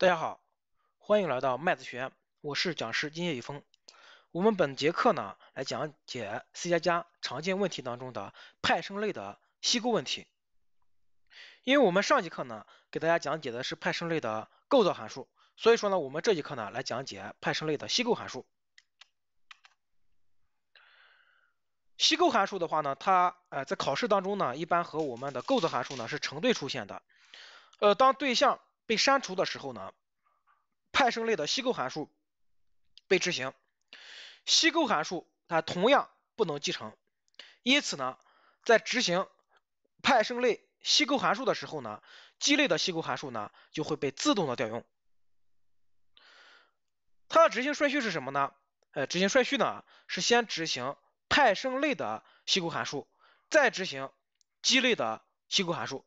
大家好，欢迎来到麦子学院，我是讲师金叶雨峰。我们本节课呢来讲解 C 加加常见问题当中的派生类的析构问题。因为我们上节课呢给大家讲解的是派生类的构造函数，所以说呢我们这节课呢来讲解派生类的析构函数。析构函数的话呢，它呃在考试当中呢一般和我们的构造函数呢是成对出现的。呃，当对象。被删除的时候呢，派生类的析构函数被执行，析构函数它同样不能继承，因此呢，在执行派生类析构函数的时候呢，基类的析构函数呢就会被自动的调用，它的执行顺序是什么呢？呃，执行顺序呢是先执行派生类的析构函数，再执行基类的析构函数，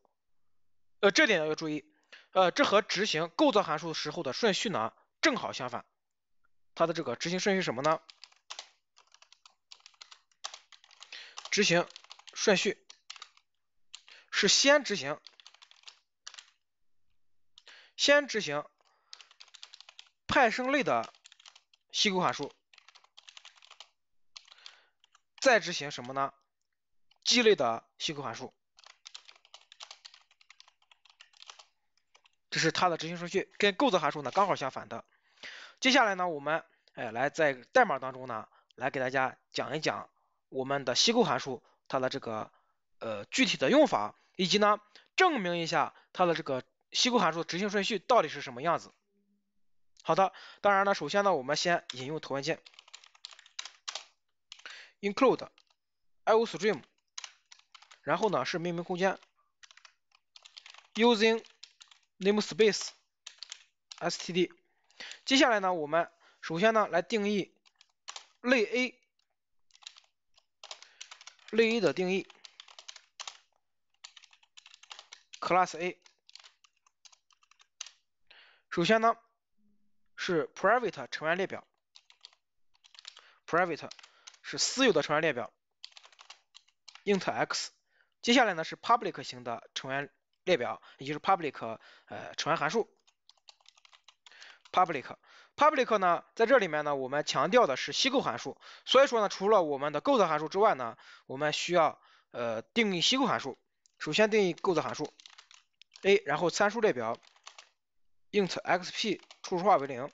呃，这点要注意。呃，这和执行构造函数时候的顺序呢正好相反，它的这个执行顺序什么呢？执行顺序是先执行，先执行派生类的虚构函数，再执行什么呢？基类的虚构函数。这是它的执行顺序，跟构造函数呢刚好相反的。接下来呢，我们哎来在代码当中呢，来给大家讲一讲我们的析构函数它的这个呃具体的用法，以及呢证明一下它的这个析构函数执行顺序到底是什么样子。好的，当然呢，首先呢我们先引用头文件，include iostream，然后呢是命名空间，using。namespace std。接下来呢，我们首先呢来定义类 A，类 A 的定义 class A。首先呢是 private 成员列表，private 是私有的成员列表 int x。接下来呢是 public 型的成员。列表，也就是 public 呃成员函数，public public 呢，在这里面呢，我们强调的是析构函数，所以说呢，除了我们的构造函数之外呢，我们需要呃定义析构函数。首先定义构造函数 a，然后参数列表 int xp 初始化为零，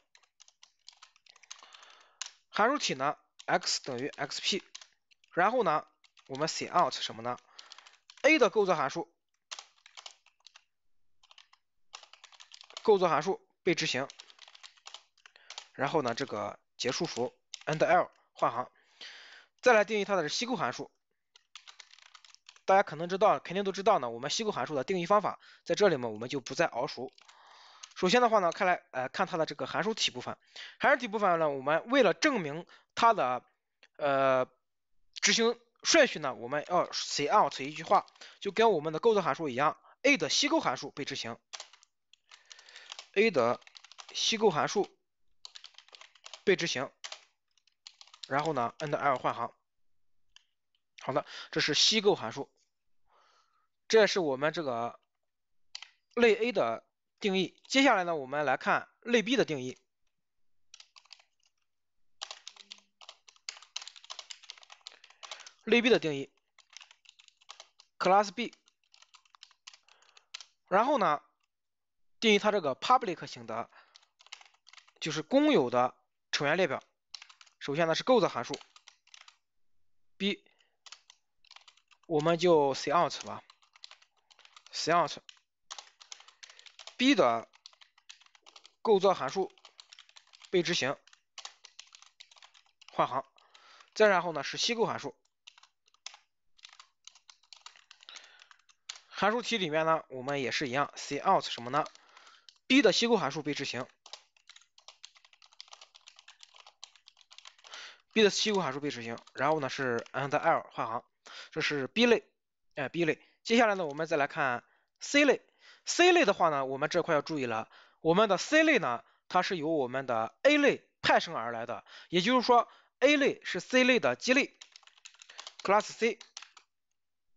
函数体呢 x 等于 xp，然后呢我们写 out 什么呢？a 的构造函数。构造函数被执行，然后呢，这个结束符 end l 换行，再来定义它的是构函数。大家可能知道，肯定都知道呢。我们西构函数的定义方法在这里嘛，我们就不再熬熟。首先的话呢，看来呃看它的这个函数体部分，函数体部分呢，我们为了证明它的呃执行顺序呢，我们要 say out 一句话，就跟我们的构造函数一样，a 的西构函数被执行。A 的析构函数被执行，然后呢，n 的 l 换行，好的，这是析构函数，这是我们这个类 A 的定义。接下来呢，我们来看类 B 的定义，类 B 的定义，class B，然后呢。定义它这个 public 型的，就是公有的成员列表。首先呢是构造函数 b，我们就 s out 吧 s out。b 的构造函数被执行，换行。再然后呢是析构函数，函数题里面呢我们也是一样 s out 什么呢？b 的西构函数被执行，b 的西构函数被执行，然后呢是 a n d l 换行，这是 b 类，哎 b 类，接下来呢我们再来看 c 类，c 类的话呢我们这块要注意了，我们的 c 类呢它是由我们的 a 类派生而来的，也就是说 a 类是 c 类的基类，class c，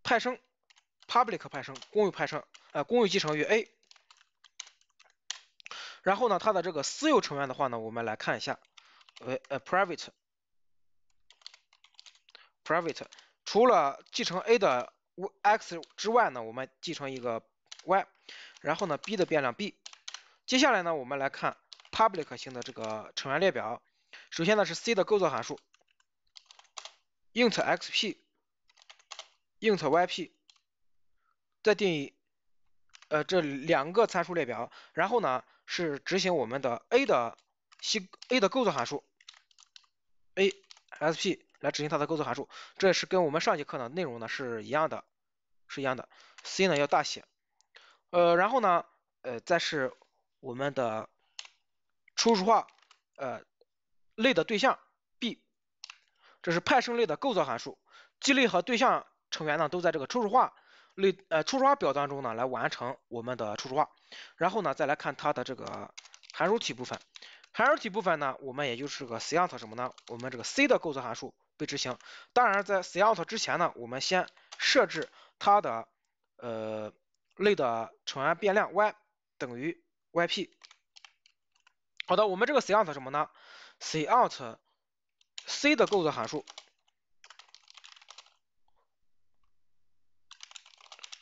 派生，public 派生，公有派生，呃公有继承于 a。然后呢，它的这个私有成员的话呢，我们来看一下，呃呃，private，private 除了继承 A 的 x 之外呢，我们继承一个 y，然后呢，B 的变量 b，接下来呢，我们来看 public 型的这个成员列表，首先呢是 C 的构造函数，int x p，int y p，再定义呃这两个参数列表，然后呢。是执行我们的 A 的 c A 的构造函数 A S P 来执行它的构造函数，这是跟我们上节课呢内容呢是一样的，是一样的。C 呢要大写，呃，然后呢，呃，再是我们的初始化呃类的对象 B，这是派生类的构造函数，基类和对象成员呢都在这个初始化。类呃初始化表当中呢，来完成我们的初始化，然后呢，再来看它的这个函数体部分，函数体部分呢，我们也就是个 C out 什么呢？我们这个 C 的构造函数被执行。当然，在 C out 之前呢，我们先设置它的呃类的成员变量 y 等于 y p。好的，我们这个 C out 什么呢？C out C 的构造函数。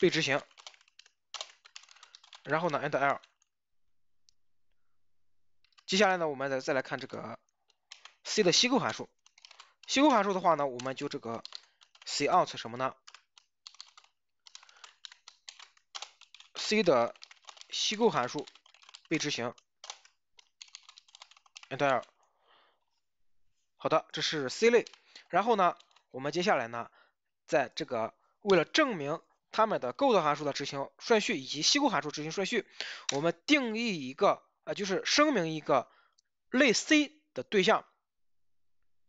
被执行，然后呢，endl。接下来呢，我们再再来看这个 C 的析构函数。析构函数的话呢，我们就这个 C out 什么呢？C 的析构函数被执行，endl。好的，这是 C 类。然后呢，我们接下来呢，在这个为了证明。它们的构造函数的执行顺序以及吸构函数执行顺序，我们定义一个呃就是声明一个类 C 的对象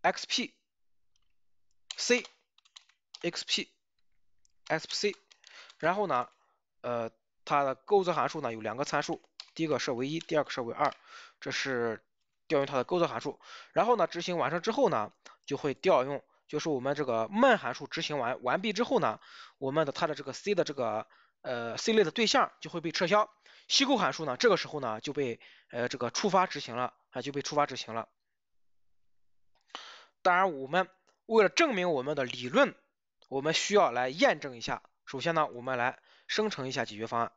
x p c x p xp c 然后呢呃它的构造函数呢有两个参数，第一个设为一，第二个设为二，这是调用它的构造函数，然后呢执行完成之后呢就会调用。就是我们这个 main 函数执行完完毕之后呢，我们的它的这个 C 的这个呃 C 类的对象就会被撤销，析构函数呢这个时候呢就被呃这个触发执行了啊就被触发执行了。当然我们为了证明我们的理论，我们需要来验证一下。首先呢我们来生成一下解决方案。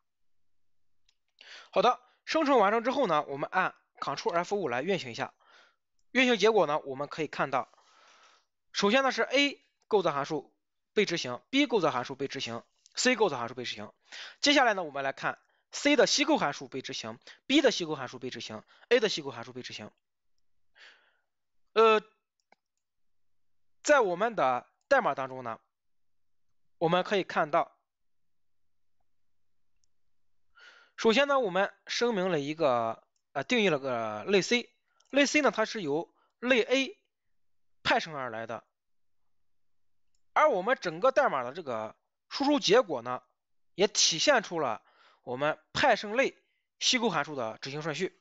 好的，生成完成之后呢，我们按 Ctrl+F5 来运行一下。运行结果呢我们可以看到。首先呢是 A 构造函数被执行，B 构造函数被执行，C 构造函数被执行。接下来呢我们来看 C 的析构函数被执行，B 的析构函数被执行，A 的析构函数被执行。呃，在我们的代码当中呢，我们可以看到，首先呢我们声明了一个呃定义了个类 C，类 C 呢它是由类 A。派生而来的，而我们整个代码的这个输出结果呢，也体现出了我们派生类析构函数的执行顺序。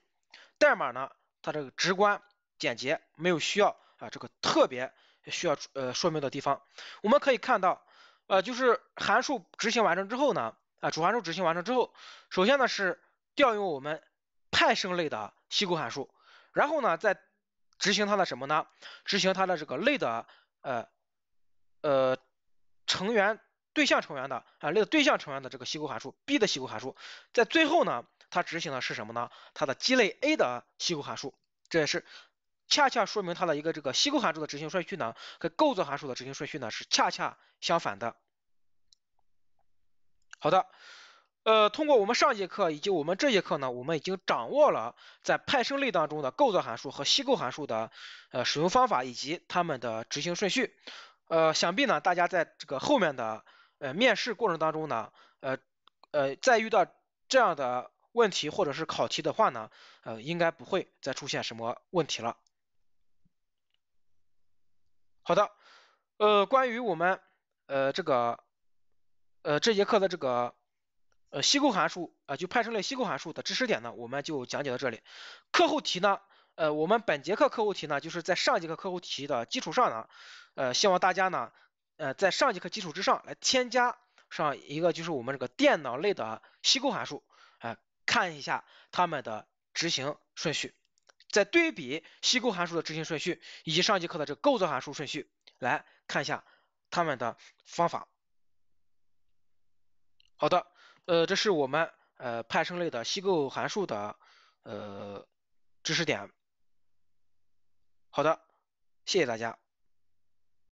代码呢，它这个直观简洁，没有需要啊这个特别需要呃说明的地方。我们可以看到，呃，就是函数执行完成之后呢，啊，主函数执行完成之后，首先呢是调用我们派生类的析构函数，然后呢再。执行它的什么呢？执行它的这个类的呃呃成员对象成员的啊类的对象成员的这个析构函数 b 的析构函数，在最后呢，它执行的是什么呢？它的基类 a 的析构函数。这也是恰恰说明它的一个这个析构函数的执行顺序呢，和构造函数的执行顺序呢是恰恰相反的。好的。呃，通过我们上节课以及我们这节课呢，我们已经掌握了在派生类当中的构造函数和析构函数的呃使用方法以及它们的执行顺序。呃，想必呢，大家在这个后面的呃面试过程当中呢，呃呃，在遇到这样的问题或者是考题的话呢，呃，应该不会再出现什么问题了。好的，呃，关于我们呃这个呃这节课的这个。呃，析构函数啊，就派生类析构函数的知识点呢，我们就讲解到这里。课后题呢，呃，我们本节课课后题呢，就是在上节课课后题的基础上呢，呃，希望大家呢，呃，在上节课基础之上，来添加上一个就是我们这个电脑类的析构函数，哎，看一下它们的执行顺序，再对比析构函数的执行顺序，以及上节课的这个构造函数顺序，来看一下它们的方法。好的。呃，这是我们呃派生类的析构函数的呃知识点。好的，谢谢大家。